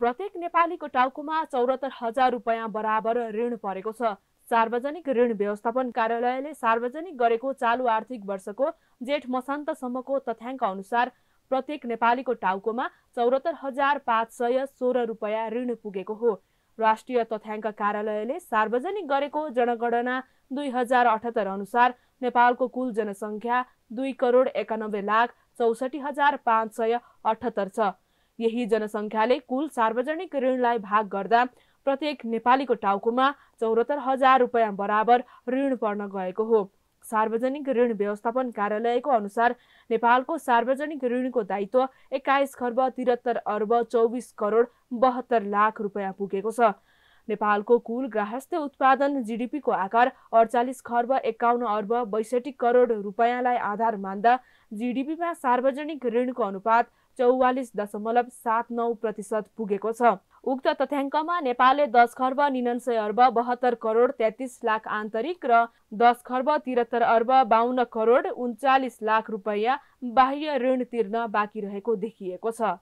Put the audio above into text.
प्रत्येक नेपालीको टाउकोमा चौरात्तर हजार रुपियाँ बराबर ऋण परेको छ सार्वजनिक ऋण व्यवस्थापन कार्यालयले सार्वजनिक गरेको चालु आर्थिक वर्षको जेठ मसान्तसम्मको तथ्याङ्क अनुसार प्रत्येक नेपालीको टाउकोमा चौरात्तर हजार पाँच सय सोह्र रुपियाँ ऋण पुगेको हो राष्ट्रिय तथ्याङ्क कार्यालयले सार्वजनिक गरेको जनगणना दुई हजार अठहत्तर अनुसार नेपालको कुल जनसङ्ख्या दुई करोड एकानब्बे लाख चौसठी हजार पाँच सय अठहत्तर छ यही जनसङ्ख्याले कुल सार्वजनिक ऋणलाई भाग गर्दा प्रत्येक नेपालीको टाउकोमा चौरात्तर हजार रुपियाँ बराबर ऋण पर्न गएको हो सार्वजनिक ऋण व्यवस्थापन कार्यालयको अनुसार नेपालको सार्वजनिक ऋणको दायित्व एक्काइस खर्ब त्रिहत्तर अर्ब चौबिस करोड बहत्तर लाख रुपियाँ पुगेको छ नेपालको कुल ग्राहस्थ उत्पादन जिडिपीको आकार अडचालिस खर्ब एकाउन्न अर्ब बैसठी करोड रुपियाँलाई आधार मान्दा जिडिपीमा सार्वजनिक ऋणको अनुपात चौवालिस दशमलव सात नौ प्रतिशत पुगेको छ उक्त तथ्याङ्कमा नेपालले दस खर्ब निनान्सय अर्ब बहत्तर करोड तेत्तिस लाख आन्तरिक र दस खर्ब त्रिहत्तर अर्ब बाहन्न करोड उन्चालिस लाख रुपियाँ बाह्य ऋण तिर्न बाँकी रहेको देखिएको छ